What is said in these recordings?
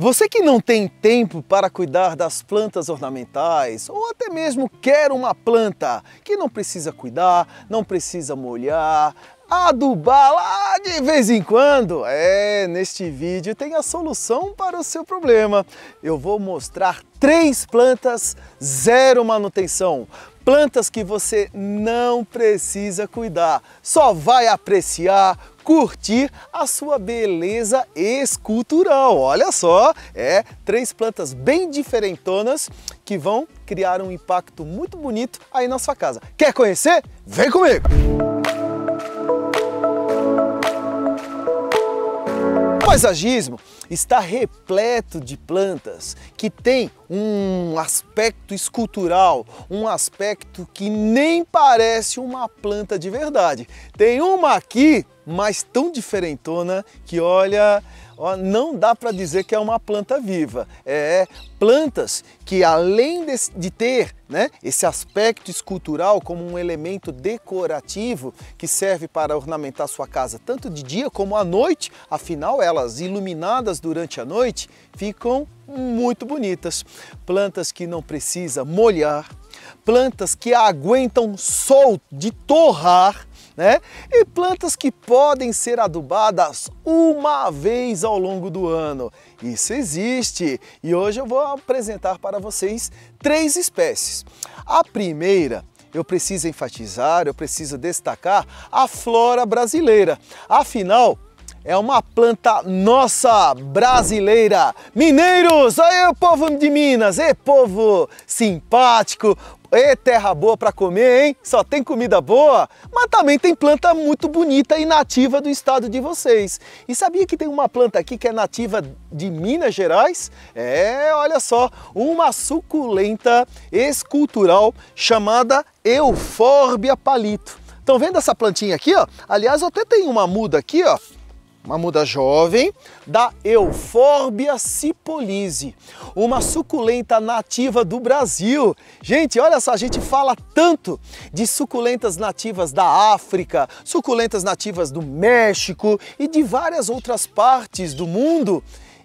Você que não tem tempo para cuidar das plantas ornamentais ou até mesmo quer uma planta que não precisa cuidar, não precisa molhar, adubar lá de vez em quando? É, neste vídeo tem a solução para o seu problema. Eu vou mostrar três plantas zero manutenção. Plantas que você não precisa cuidar, só vai apreciar, curtir a sua beleza escultural. Olha só, é três plantas bem diferentonas que vão criar um impacto muito bonito aí na sua casa. Quer conhecer? Vem comigo! O paisagismo está repleto de plantas que tem um aspecto escultural, um aspecto que nem parece uma planta de verdade. Tem uma aqui mas tão diferentona que olha, ó, não dá para dizer que é uma planta viva. É, é plantas que além de, de ter né, esse aspecto escultural como um elemento decorativo que serve para ornamentar sua casa tanto de dia como à noite, afinal elas iluminadas durante a noite ficam muito bonitas. Plantas que não precisa molhar, plantas que aguentam sol de torrar, né? E plantas que podem ser adubadas uma vez ao longo do ano. Isso existe e hoje eu vou apresentar para vocês três espécies. A primeira eu preciso enfatizar, eu preciso destacar a flora brasileira. Afinal, é uma planta nossa brasileira. Mineiros, aí o povo de Minas, é povo simpático, e terra boa para comer, hein? Só tem comida boa, mas também tem planta muito bonita e nativa do estado de vocês. E sabia que tem uma planta aqui que é nativa de Minas Gerais? É, olha só, uma suculenta escultural chamada Eufórbia palito. Estão vendo essa plantinha aqui, ó? Aliás, eu até tenho uma muda aqui, ó, uma muda jovem, da Euphorbia cipolise, uma suculenta nativa do Brasil. Gente, olha só, a gente fala tanto de suculentas nativas da África, suculentas nativas do México e de várias outras partes do mundo.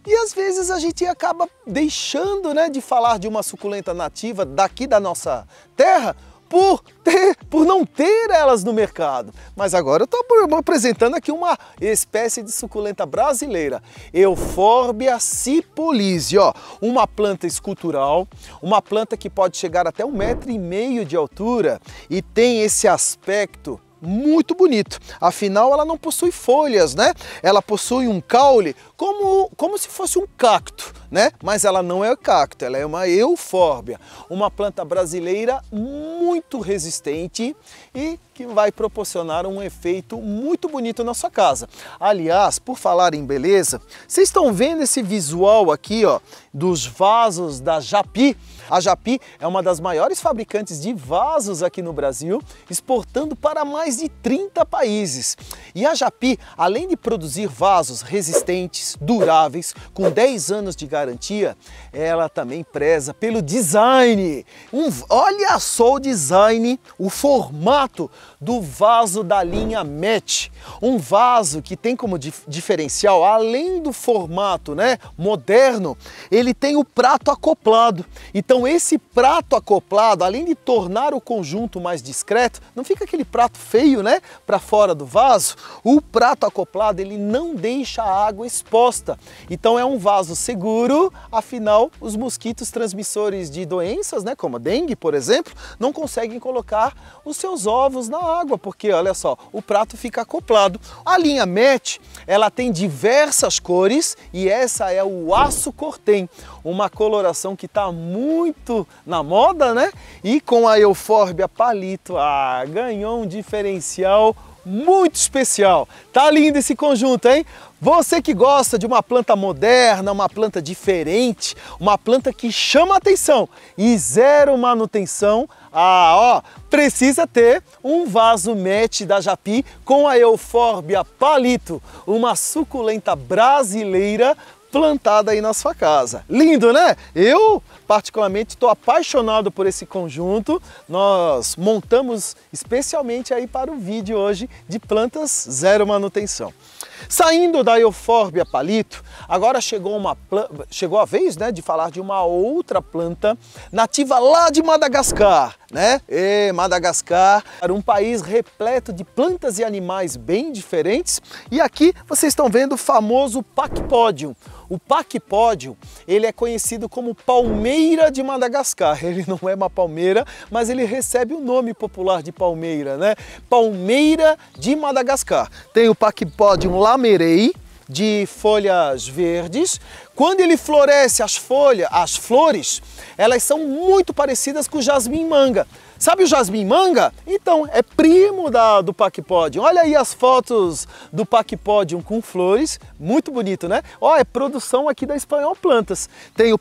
E às vezes a gente acaba deixando né, de falar de uma suculenta nativa daqui da nossa terra por, ter, por não ter elas no mercado. Mas agora eu estou apresentando aqui uma espécie de suculenta brasileira, Euphorbia cipolise, ó, uma planta escultural, uma planta que pode chegar até um metro e meio de altura e tem esse aspecto muito bonito. Afinal, ela não possui folhas, né? Ela possui um caule como, como se fosse um cacto, né? Mas ela não é cacto, ela é uma eufórbia, uma planta brasileira muito muito resistente e que vai proporcionar um efeito muito bonito na sua casa. Aliás, por falar em beleza, vocês estão vendo esse visual aqui, ó, dos vasos da Japi? A Japi é uma das maiores fabricantes de vasos aqui no Brasil, exportando para mais de 30 países. E a Japi, além de produzir vasos resistentes, duráveis, com 10 anos de garantia, ela também preza pelo design. Um, olha só o design, o formato do vaso da linha MET. Um vaso que tem como diferencial, além do formato né, moderno, ele tem o prato acoplado. Então esse prato acoplado, além de tornar o conjunto mais discreto, não fica aquele prato feio né, para fora do vaso, o prato acoplado ele não deixa a água exposta. Então é um vaso seguro, afinal os mosquitos transmissores de doenças, né, como a dengue, por exemplo, não conseguem colocar os seus ovos na na água, porque olha só, o prato fica acoplado. A linha Match, ela tem diversas cores e essa é o aço cortem, uma coloração que está muito na moda, né? E com a euforbia palito, ah, ganhou um diferencial muito especial. Tá lindo esse conjunto, hein? Você que gosta de uma planta moderna, uma planta diferente, uma planta que chama atenção e zero manutenção, ah, ó, precisa ter um vaso match da Japi com a euforbia palito, uma suculenta brasileira plantada aí na sua casa. Lindo, né? Eu particularmente estou apaixonado por esse conjunto. Nós montamos especialmente aí para o vídeo hoje de plantas zero manutenção. Saindo da eufórbia palito, agora chegou, uma, chegou a vez né, de falar de uma outra planta nativa lá de Madagascar, né? E Madagascar, um país repleto de plantas e animais bem diferentes. E aqui vocês estão vendo o famoso Pacpodium. O Pacpodium, ele é conhecido como palmeira de Madagascar. Ele não é uma palmeira, mas ele recebe o nome popular de palmeira, né? Palmeira de Madagascar. Tem o Pacpodium lamerei de folhas verdes. Quando ele floresce, as folhas, as flores, elas são muito parecidas com o jasmim manga. Sabe o jasmim manga? Então, é primo da, do Pachypodium. Olha aí as fotos do Pachypodium com flores. Muito bonito, né? Ó, é produção aqui da Espanhol Plantas. Tem o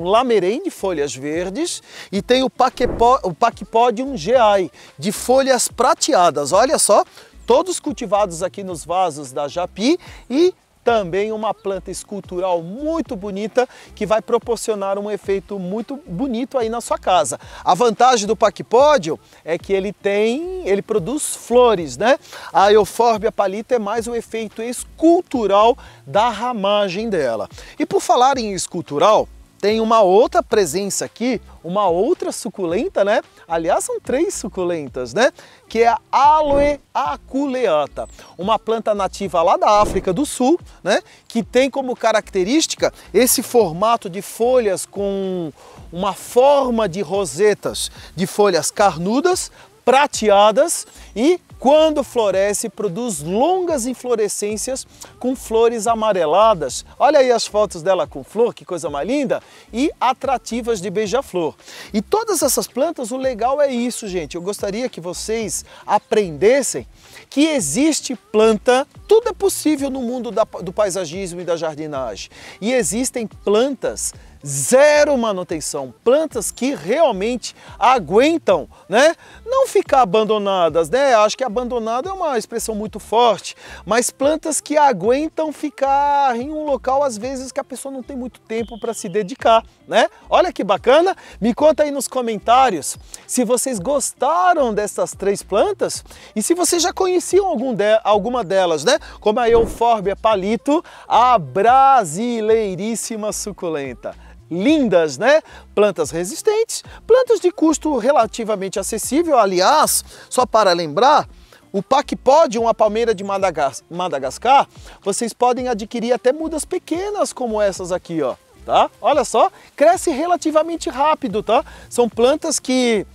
um lamerei, de folhas verdes, e tem o, Pachypo, o Pachypodium geai, de folhas prateadas. Olha só, todos cultivados aqui nos vasos da Japi e também uma planta escultural muito bonita que vai proporcionar um efeito muito bonito aí na sua casa. A vantagem do paquipódio é que ele tem, ele produz flores, né? A eufórbia palita é mais o um efeito escultural da ramagem dela. E por falar em escultural, tem uma outra presença aqui, uma outra suculenta, né? Aliás, são três suculentas, né? Que é a Aloe aculeata, uma planta nativa lá da África do Sul, né? Que tem como característica esse formato de folhas com uma forma de rosetas de folhas carnudas, prateadas e quando floresce, produz longas inflorescências com flores amareladas. Olha aí as fotos dela com flor, que coisa mais linda! E atrativas de beija-flor. E todas essas plantas, o legal é isso, gente. Eu gostaria que vocês aprendessem que existe planta, tudo é possível no mundo da, do paisagismo e da jardinagem. E existem plantas zero manutenção, plantas que realmente aguentam, né? Não ficar abandonadas, né? Acho que abandonado é uma expressão muito forte, mas plantas que aguentam ficar em um local às vezes que a pessoa não tem muito tempo para se dedicar, né? Olha que bacana! Me conta aí nos comentários se vocês gostaram dessas três plantas e se vocês já conheciam algum de, alguma delas, né? Como a Euphorbia palito, a brasileiríssima suculenta lindas, né? Plantas resistentes, plantas de custo relativamente acessível. Aliás, só para lembrar, o PacPod, uma palmeira de Madagascar, vocês podem adquirir até mudas pequenas como essas aqui, ó. Tá? Olha só, cresce relativamente rápido, tá? São plantas que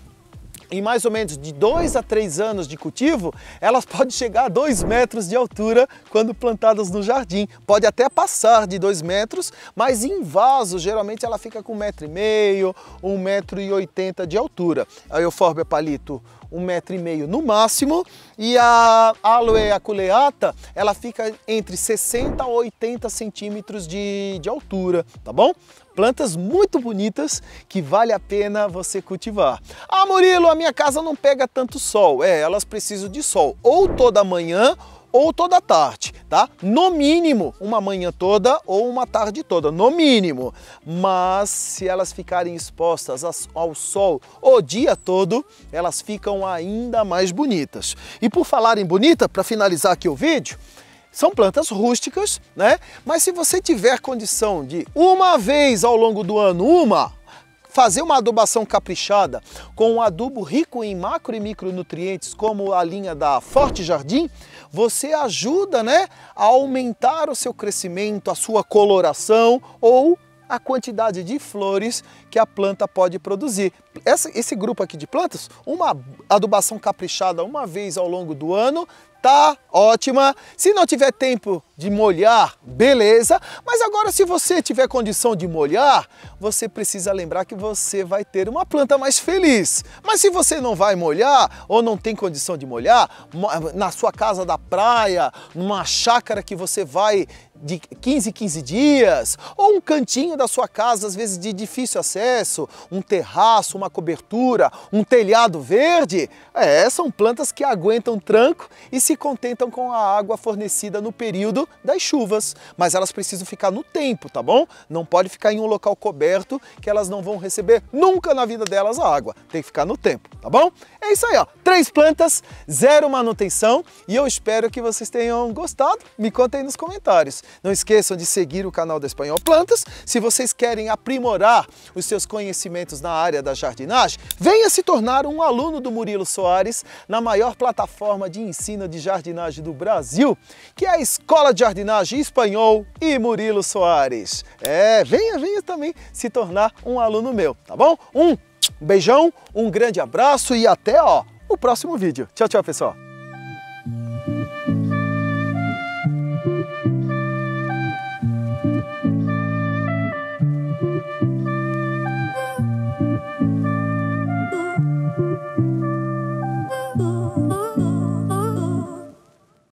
em mais ou menos de dois a três anos de cultivo, elas podem chegar a dois metros de altura quando plantadas no jardim. Pode até passar de dois metros, mas em vaso geralmente ela fica com um metro e meio um metro e oitenta de altura. A Euphorbia palito um metro e meio no máximo. E a aloe aculeata, ela fica entre 60 a 80 centímetros de, de altura, tá bom? plantas muito bonitas que vale a pena você cultivar. Ah, Murilo, a minha casa não pega tanto sol. É, elas precisam de sol ou toda manhã ou toda tarde, tá? No mínimo, uma manhã toda ou uma tarde toda, no mínimo. Mas se elas ficarem expostas ao sol o dia todo, elas ficam ainda mais bonitas. E por falar em bonita, para finalizar aqui o vídeo, são plantas rústicas, né? Mas se você tiver condição de uma vez ao longo do ano, uma, fazer uma adubação caprichada com um adubo rico em macro e micronutrientes, como a linha da Forte Jardim, você ajuda né, a aumentar o seu crescimento, a sua coloração ou a quantidade de flores que a planta pode produzir. Essa, esse grupo aqui de plantas, uma adubação caprichada uma vez ao longo do ano, tá ótima. Se não tiver tempo de molhar, beleza. Mas agora se você tiver condição de molhar, você precisa lembrar que você vai ter uma planta mais feliz. Mas se você não vai molhar ou não tem condição de molhar, na sua casa da praia, numa chácara que você vai de 15 15 dias, ou um cantinho da sua casa, às vezes de difícil acesso, um terraço, uma cobertura, um telhado verde, é, são plantas que aguentam tranco e se contentam com a água fornecida no período das chuvas, mas elas precisam ficar no tempo, tá bom? Não pode ficar em um local coberto que elas não vão receber nunca na vida delas a água, tem que ficar no tempo, tá bom? É isso aí, ó, três plantas, zero manutenção e eu espero que vocês tenham gostado, me contem nos comentários. Não esqueçam de seguir o canal do Espanhol Plantas. Se vocês querem aprimorar os seus conhecimentos na área da jardinagem, venha se tornar um aluno do Murilo Soares na maior plataforma de ensino de jardinagem do Brasil, que é a Escola de Jardinagem Espanhol e Murilo Soares. É, venha, venha também se tornar um aluno meu, tá bom? Um beijão, um grande abraço e até ó, o próximo vídeo. Tchau, tchau, pessoal!